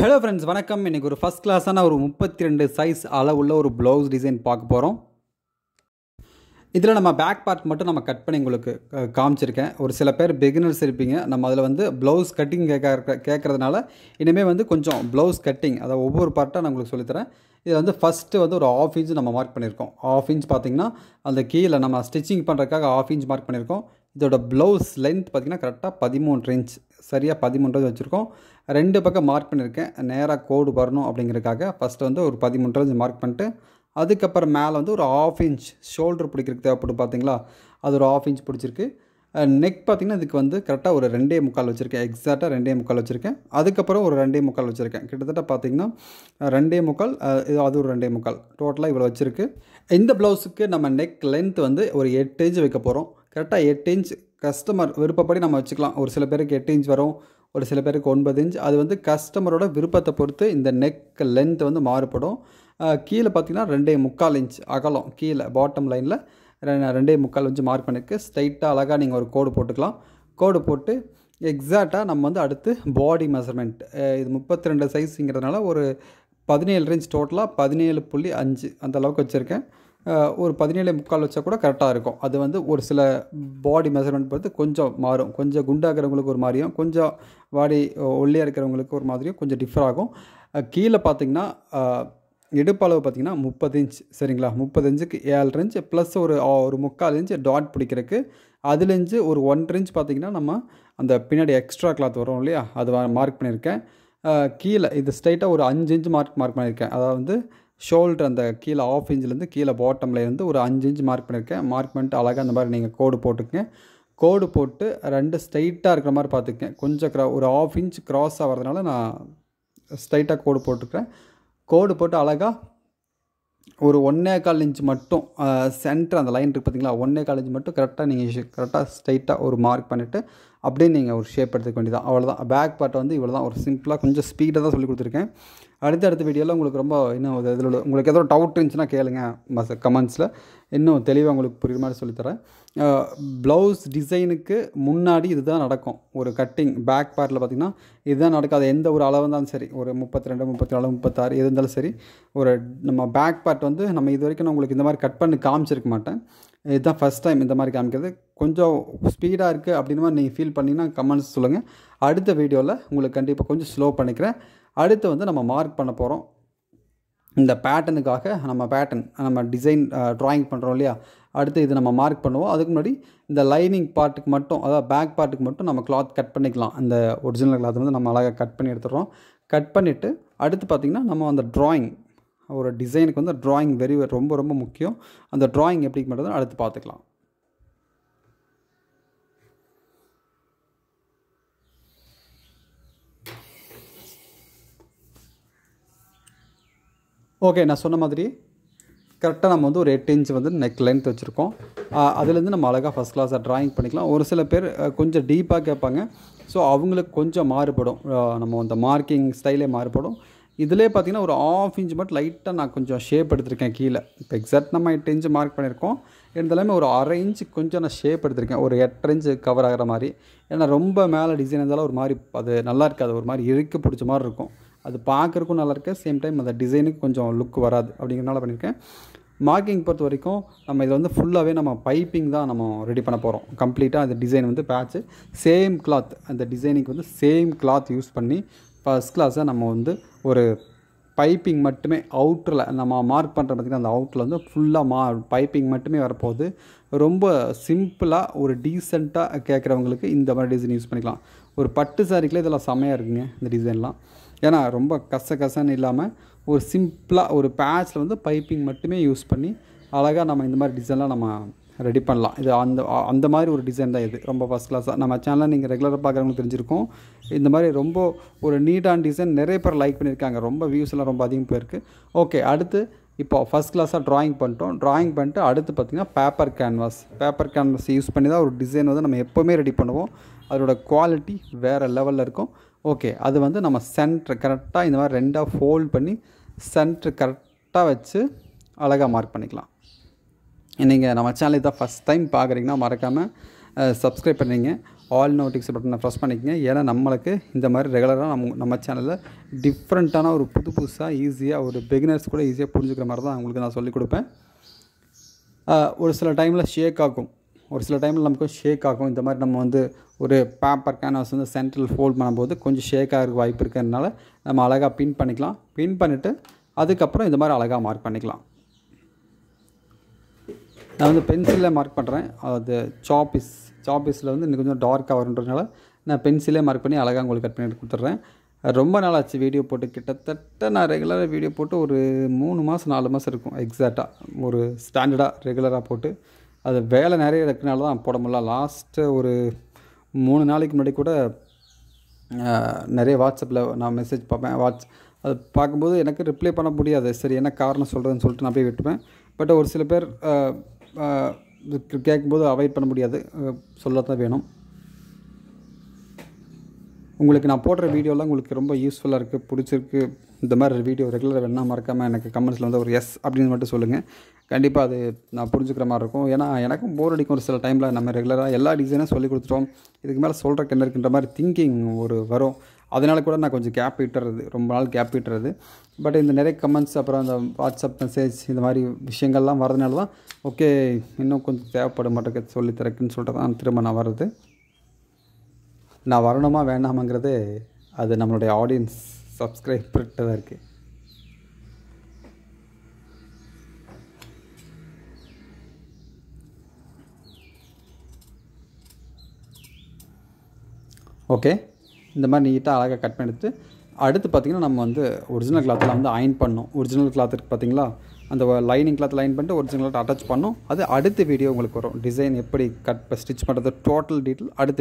hello friends வணக்கம் இன்றைக்கி ஒரு ஃபஸ்ட் கிளாஸான ஒரு முப்பத்தி ரெண்டு சைஸ் அளவுள்ள ஒரு ப்ளவுஸ் டிசைன் பார்க்க போகிறோம் இதில் நம்ம பேக் பார்ட் மட்டும் நம்ம கட் பண்ணி உங்களுக்கு காமிச்சிருக்கேன் ஒரு சில பேர் பிகினர்ஸ் இருப்பீங்க நம்ம அதில் வந்து ப்ளவுஸ் கட்டிங் கேட்க கேட்குறதுனால இனிமேல் வந்து கொஞ்சம் ப்ளவுஸ் கட்டிங் அதை ஒவ்வொரு பார்ட்டாக நான் உங்களுக்கு சொல்லித்தரேன் இதில் வந்து ஃபஸ்ட்டு வந்து ஒரு ஆஃப் இன்ச் நம்ம மார்க் பண்ணியிருக்கோம் ஆஃப் இன்ச் பார்த்திங்கன்னா அந்த கீழே நம்ம ஸ்டிச்சிங் பண்ணுறதுக்காக ஆஃப் இன்ச் மார்க் பண்ணியிருக்கோம் இதோட ப்ளவுஸ் லென்த் பார்த்திங்கன்னா கரெக்டாக பதிமூன்று இன்ச் சரியாக பதிமூன்றது வச்சுருக்கோம் ரெண்டு பக்கம் மார்க் பண்ணியிருக்கேன் நேராக கோடு வரணும் அப்படிங்கிறதுக்காக ஃபஸ்ட்டு வந்து ஒரு பதிமூன்றது மார்க் பண்ணிட்டு அதுக்கப்புறம் மேலே வந்து ஒரு ஆஃப் இன்ச் ஷோல்டர் பிடிக்கிறதுக்கு தேவைப்படும் பார்த்தீங்களா அது ஒரு ஆஃப் இன்ச் பிடிச்சிருக்கு நெக் பார்த்திங்கன்னா இதுக்கு வந்து கரெக்டாக ஒரு ரெண்டே முக்கால் வச்சுருக்கேன் எக்ஸாக்டாக ரெண்டே முக்கால் வச்சுருக்கேன் அதுக்கப்புறம் ஒரு ரெண்டே முக்கால் வச்சுருக்கேன் கிட்டத்தட்ட பார்த்திங்கன்னா ரெண்டே முக்கால் இது அது ஒரு ரெண்டே முக்கால் டோட்டலாக இவ்வளோ வச்சுருக்கு இந்த ப்ளவுஸுக்கு நம்ம நெக் லென்த் வந்து ஒரு எட்டு இன்ச் வைக்க போகிறோம் கரெக்டாக எட்டு இன்ச் கஸ்டமர் விருப்பப்படி நம்ம வச்சுக்கலாம் ஒரு சில பேருக்கு எட்டு இன்ச் வரும் ஒரு சில பேருக்கு ஒன்பது இன்ச் அது வந்து கஸ்டமரோட விருப்பத்தை பொறுத்து இந்த நெக் லென்த் வந்து மாறுபடும் கீழே பார்த்திங்கன்னா ரெண்டே முக்கால் இன்ச் அகலம் கீழே பாட்டம் லைனில் ரெண்டே முக்கால் இன்ச்சு மார்க் பண்ணியிருக்கு ஸ்ட்ரைட்டாக அழகாக நீங்கள் ஒரு கோடு போட்டுக்கலாம் கோடு போட்டு எக்ஸாக்டாக நம்ம வந்து அடுத்து பாடி மெஷர்மெண்ட் இது முப்பத்தி ரெண்டு சைஸுங்கிறதுனால ஒரு பதினேழு இன்ச் டோட்டலாக பதினேழு புள்ளி அஞ்சு அந்த அளவுக்கு வச்சுருக்கேன் ஒரு பதினேழு முக்கால் வச்சா கூட கரெக்டாக இருக்கும் அது வந்து ஒரு சில பாடி மெஷர்மெண்ட் பார்த்து கொஞ்சம் மாறும் கொஞ்சம் குண்டாகிறவங்களுக்கு ஒரு மாதிரியும் கொஞ்சம் பாடி ஒல்லியாக இருக்கிறவங்களுக்கு ஒரு மாதிரியும் கொஞ்சம் டிஃபர் ஆகும் கீழே பார்த்திங்கன்னா இடுப்பளவு பார்த்திங்கன்னா முப்பது இன்ச் சரிங்களா முப்பது இன்ச்சுக்கு ஏழு இன்ச் ப்ளஸ் ஒரு ஒரு முக்கால் இன்ச் டாட் பிடிக்கிறதுக்கு அதுலேருந்து ஒரு ஒன்றரை இன்ச் பார்த்திங்கன்னா நம்ம அந்த பின்னாடி எக்ஸ்ட்ரா கிளாத் வரும் இல்லையா அது மார்க் பண்ணியிருக்கேன் கீழே இது ஸ்ட்ரைட்டாக ஒரு அஞ்சு இன்ச் மார்க் மார்க் பண்ணியிருக்கேன் அதாவது ஷோல்டர் அந்த கீழே ஆஃப் இன்ச்லேருந்து கீழே பாட்டம்லேருந்து ஒரு அஞ்சு இன்ச் மார்க் பண்ணியிருக்கேன் மார்க் பண்ணிட்டு அழகாக அந்த மாதிரி நீங்கள் கோடு போட்டுக்கங்க கோடு போட்டு ரெண்டு ஸ்ட்ரைட்டாக இருக்கிற மாதிரி பார்த்துக்கேன் கொஞ்சம் க்ரா ஒரு ஆஃப் இன்ச் க்ராஸ் ஆகிறதுனால நான் ஸ்ட்ரைட்டாக கோடு போட்டுருக்கிறேன் கோடு போட்டு அழகாக ஒரு ஒன்றே கால் இன்ச் மட்டும் சென்டர் அந்த லைன் இருக்குது பார்த்தீங்களா ஒன்றே கால் இன்ச் மட்டும் கரெக்டாக நீங்கள் கரெக்டாக ஸ்ட்ரைட்டாக ஒரு மார்க் பண்ணிவிட்டு அப்படியே நீங்கள் ஒரு ஷேப் எடுத்துக்க வேண்டியதான் அவ்வளோதான் பேக் பார்ட்டை வந்து இவ்வளோ தான் ஒரு சிம்பிளாக கொஞ்சம் ஸ்பீடாக தான் சொல்லி கொடுத்துருக்கேன் அடுத்த அடுத்த வீடியோவில் உங்களுக்கு ரொம்ப இன்னும் இதில் உங்களுக்கு ஏதோ டவுட் இருந்துச்சுன்னா கேளுங்க மச கமெண்ட்ஸில் இன்னும் தெளிவாக உங்களுக்கு புரியுற மாதிரி சொல்லித்தரேன் ப்ளவுஸ் டிசைனுக்கு முன்னாடி இதுதான் நடக்கும் ஒரு கட்டிங் பேக் பார்ட்டில் பார்த்திங்கன்னா இதுதான் நடக்காது எந்த ஒரு அளவு இருந்தாலும் சரி ஒரு முப்பத்தி ரெண்டு முப்பத்தி நாலு முப்பத்தாறு எது இருந்தாலும் சரி ஒரு நம்ம பேக் பார்ட் வந்து நம்ம இது வரைக்கும் நான் உங்களுக்கு இந்த மாதிரி கட் பண்ணி காமிச்சிருக்க மாட்டேன் இதுதான் ஃபஸ்ட் டைம் இந்த மாதிரி காமிக்கிறது கொஞ்சம் ஸ்பீடாக இருக்குது அப்படின்னு நீங்கள் ஃபீல் பண்ணிங்கன்னா கமெண்ட்ஸ் சொல்லுங்கள் அடுத்த வீடியோவில் உங்களுக்கு கண்டிப்பாக கொஞ்சம் ஸ்லோ பண்ணிக்கிறேன் அடுத்து வந்து நம்ம மார்க் பண்ண போகிறோம் இந்த பேட்டனுக்காக நம்ம பேட்டன் நம்ம டிசைன் ட்ராயிங் பண்ணுறோம் இல்லையா அடுத்து இது நம்ம மார்க் பண்ணுவோம் அதுக்கு முன்னாடி இந்த லைனிங் பார்ட்டுக்கு மட்டும் அதாவது பேக் பார்ட்டுக்கு மட்டும் நம்ம கிளாத் கட் பண்ணிக்கலாம் அந்த ஒரிஜினல் கிளாத் வந்து நம்ம அழகாக கட் பண்ணி எடுத்துடுறோம் கட் பண்ணிவிட்டு அடுத்து பார்த்திங்கன்னா நம்ம அந்த ட்ராயிங் ஒரு டிசைனுக்கு வந்து ட்ராயிங் வெரி ரொம்ப ரொம்ப முக்கியம் அந்த ட்ராயிங் எப்படி பண்ணுறதுன்னு அடுத்து பார்த்துக்கலாம் ஓகே நான் சொன்ன மாதிரி கரெக்டாக நம்ம வந்து ஒரு எட்டு இன்ச் வந்து நெக் லென்த் வச்சுருக்கோம் அதுலேருந்து நம்ம அழகாக ஃபஸ்ட் கிளாஸாக ட்ராயிங் பண்ணிக்கலாம் ஒரு சில பேர் கொஞ்சம் டீப்பாக கேட்பாங்க ஸோ அவங்களுக்கு கொஞ்சம் மாறுபடும் நம்ம அந்த மார்க்கிங் ஸ்டைலே மாறுபடும் இதிலே பார்த்திங்கன்னா ஒரு ஆஃப் இன்ச் மட்டும் லைட்டாக நான் கொஞ்சம் ஷேப் எடுத்திருக்கேன் கீழே இப்போ எக்ஸாக்ட் நம்ம எட்டு இன்ச் மார்க் பண்ணியிருக்கோம் இருந்தாலுமே ஒரு அரை இன்ச்சு கொஞ்சம் நான் ஷேப் எடுத்திருக்கேன் ஒரு எட்டரை இன்ச்சு கவர் ஆகிற மாதிரி ஏன்னா ரொம்ப மேலே டிசைன் இருந்தாலும் ஒரு மாதிரி அது நல்லா இருக்காது ஒரு மாதிரி இருக்க பிடிச்ச மாதிரி இருக்கும் அது பார்க்குறக்கும் நல்லாயிருக்கு சேம் டைம் அந்த டிசைனுக்கு கொஞ்சம் லுக் வராது அப்படிங்கிறனால பண்ணியிருக்கேன் மார்க்கிங் பொறுத்த வரைக்கும் நம்ம இதில் வந்து ஃபுல்லாகவே நம்ம பைப்பிங் தான் நம்ம ரெடி பண்ண போகிறோம் கம்ப்ளீட்டாக அந்த டிசைன் வந்து பேட்ச்சு சேம் கிளாத் அந்த டிசைனிங்க்கு வந்து சேம் கிளாத் யூஸ் பண்ணி ஃபஸ்ட் கிளாஸை நம்ம வந்து ஒரு பைப்பிங் மட்டுமே அவுட்டரில் நம்ம மார்க் பண்ணுற பார்த்திங்கன்னா அந்த அவுட்டில் வந்து ஃபுல்லாக மா பைப்பிங் மட்டுமே வரப்போகுது ரொம்ப சிம்பிளாக ஒரு டீசெண்டாக கேட்குறவங்களுக்கு இந்த மாதிரி டிசைன் யூஸ் பண்ணிக்கலாம் ஒரு பட்டு சாரிக்கில் இதெல்லாம் செம்மையாக இருக்குங்க இந்த டிசைன்லாம் ஏன்னா ரொம்ப கச கசன்னு இல்லாமல் ஒரு சிம்பிளாக ஒரு பேட்சில் வந்து பைப்பிங் மட்டுமே யூஸ் பண்ணி அழகாக நம்ம இந்த மாதிரி டிசைன்லாம் நம்ம ரெடி பண்ணலாம் இது அந்த அந்த மாதிரி ஒரு டிசைன் தான் இது ரொம்ப ஃபஸ்ட் கிளாஸாக நம்ம சேனலில் நீங்கள் ரெகுலராக பார்க்குறவங்களுக்கு தெரிஞ்சிருக்கும் இந்த மாதிரி ரொம்ப ஒரு நீட்டான டிசைன் நிறைய பேர் லைக் பண்ணியிருக்காங்க ரொம்ப வியூஸ்லாம் ரொம்ப அதிகம் போயிருக்கு ஓகே அடுத்து இப்போ ஃபஸ்ட் கிளாஸாக ட்ராயிங் பண்ணிட்டோம் ட்ராயிங் பண்ணிட்டு அடுத்து பார்த்திங்கன்னா paper canvas paper canvas use பண்ணி தான் ஒரு டிசைன் வந்து நம்ம எப்போவுமே ரெடி பண்ணுவோம் அதோட குவாலிட்டி வேறு லெவலில் இருக்கும் ஓகே அது வந்து நம்ம சென்ட்ரு கரெக்டாக இந்த மாதிரி ரெண்டாக ஃபோல்ட் பண்ணி சென்ட்ரு கரெக்டாக வச்சு அழகாக மார்க் பண்ணிக்கலாம் நீங்கள் நம்ம சேனல் தான் ஃபஸ்ட் டைம் பார்க்குறீங்கன்னா மறக்காமல் சப்ஸ்கிரைப் பண்ணிங்க ஆல் நோட்டிக்ஸ் பட்டனை ப்ரெஸ் பண்ணிக்கங்க ஏன்னா நம்மளுக்கு இந்த மாதிரி ரெகுலராக நம்ம நம்ம சேனலில் டிஃப்ரெண்ட்டான ஒரு புது புதுசாக ஈஸியாக ஒரு பிகினர்ஸ் கூட ஈஸியாக புரிஞ்சுக்கிற மாதிரி தான் உங்களுக்கு நான் சொல்லிக் கொடுப்பேன் ஒரு சில டைமில் ஷேக் ஆகும் ஒரு சில டைமில் நமக்கு ஷேக் ஆகும் இந்த மாதிரி நம்ம வந்து ஒரு பேப்பர் கேன்வாஸ் வந்து சென்ட்ரல் ஃபோல்ட் பண்ணும்போது கொஞ்சம் ஷேக் ஆகிறதுக்கு வாய்ப்பு இருக்கிறதுனால நம்ம அழகாக பின் பண்ணிக்கலாம் பின் பண்ணிவிட்டு அதுக்கப்புறம் இந்த மாதிரி அழகாக மார்க் பண்ணிக்கலாம் நான் வந்து பென்சிலில் மார்க் பண்ணுறேன் அது சாப்பிஸ் சாப்பிஸில் வந்து இன்னும் கொஞ்சம் டார்க்காக வரன்றதுனால நான் பென்சிலே மார்க் பண்ணி அழகாக உங்களுக்கு கட் பண்ணி கொடுத்துட்றேன் ரொம்ப நாள் ஆச்சு வீடியோ போட்டு கிட்டத்தட்ட நான் ரெகுலராக வீடியோ போட்டு ஒரு மூணு மாதம் நாலு மாதம் இருக்கும் எக்ஸாக்டாக ஒரு ஸ்டாண்டர்டாக ரெகுலராக போட்டு அது வேலை நிறைய இருக்கிறனால தான் போட முடியல லாஸ்ட்டு ஒரு மூணு நாளைக்கு முன்னாடி கூட நிறைய வாட்ஸ்அப்பில் நான் மெசேஜ் பார்ப்பேன் வாட்ஸ் அது பார்க்கும்போது எனக்கு ரிப்ளை பண்ண முடியாது சரி என்ன காரணம் சொல்கிறதுன்னு சொல்லிட்டு நான் அப்படியே விட்டுவேன் பட் ஒரு சில பேர் கேட்கும்போது அவாய்ட் பண்ண முடியாது சொல்ல தான் வேணும் உங்களுக்கு நான் போடுற வீடியோலாம் உங்களுக்கு ரொம்ப யூஸ்ஃபுல்லாக இருக்குது பிடிச்சிருக்கு இந்த மாதிரி வீடியோ ரெகுலராக வேணால் மறக்காமல் எனக்கு கமெண்ட்ஸில் வந்து ஒரு எஸ் அப்படின்னு மட்டும் சொல்லுங்கள் கண்டிப்பாக அது நான் புரிஞ்சுக்கிற மாதிரி இருக்கும் ஏன்னா எனக்கும் போர் அடிக்கும் ஒரு சில டைமில் நம்ம ரெகுலராக எல்லா டிசைனும் சொல்லி கொடுத்துட்டோம் இதுக்கு மேலே சொல்கிற கிணறுக்குன்ற மாதிரி திங்கிங் ஒரு வரும் அதனால கூட நான் கொஞ்சம் கேப் விட்டுறது ரொம்ப நாள் கேப் விட்டுறது பட் இந்த நிறைய கமெண்ட்ஸ் அப்புறம் அந்த வாட்ஸ்அப் மெசேஜ் இந்த மாதிரி விஷயங்கள்லாம் வரதுனால தான் ஓகே இன்னும் கொஞ்சம் தேவைப்பட மாட்டேங்குது சொல்லித்தரக்குன்னு சொல்லிட்டு தான் திரும்ப நான் வர்றது நான் வரணுமா வேணாமாங்கிறது அது நம்மளுடைய ஆடியன்ஸ் சப்ஸ்கிரைபர்கிட்ட தான் இருக்குது ஓகே இந்த மாதிரி நீட்டாக அழகாக கட் பண்ணிட்டு அடுத்து பார்த்திங்கன்னா நம்ம வந்து ஒரிஜினல் கிளாத்தில் வந்து அயன் பண்ணோம் ஒரிஜினல் கிளாத் இருக்குது பார்த்திங்களா அந்த லைனிங் கிளாத் லைன் பண்ணிட்டு ஒரிஜினல் கிளாத் அட்டாச் பண்ணோம் அது அடுத்த வீடியோ உங்களுக்கு வரும் டிசைன் எப்படி கட் ஸ்டிச் பண்ணுறது டோட்டல் டீட்டெயில் அடுத்து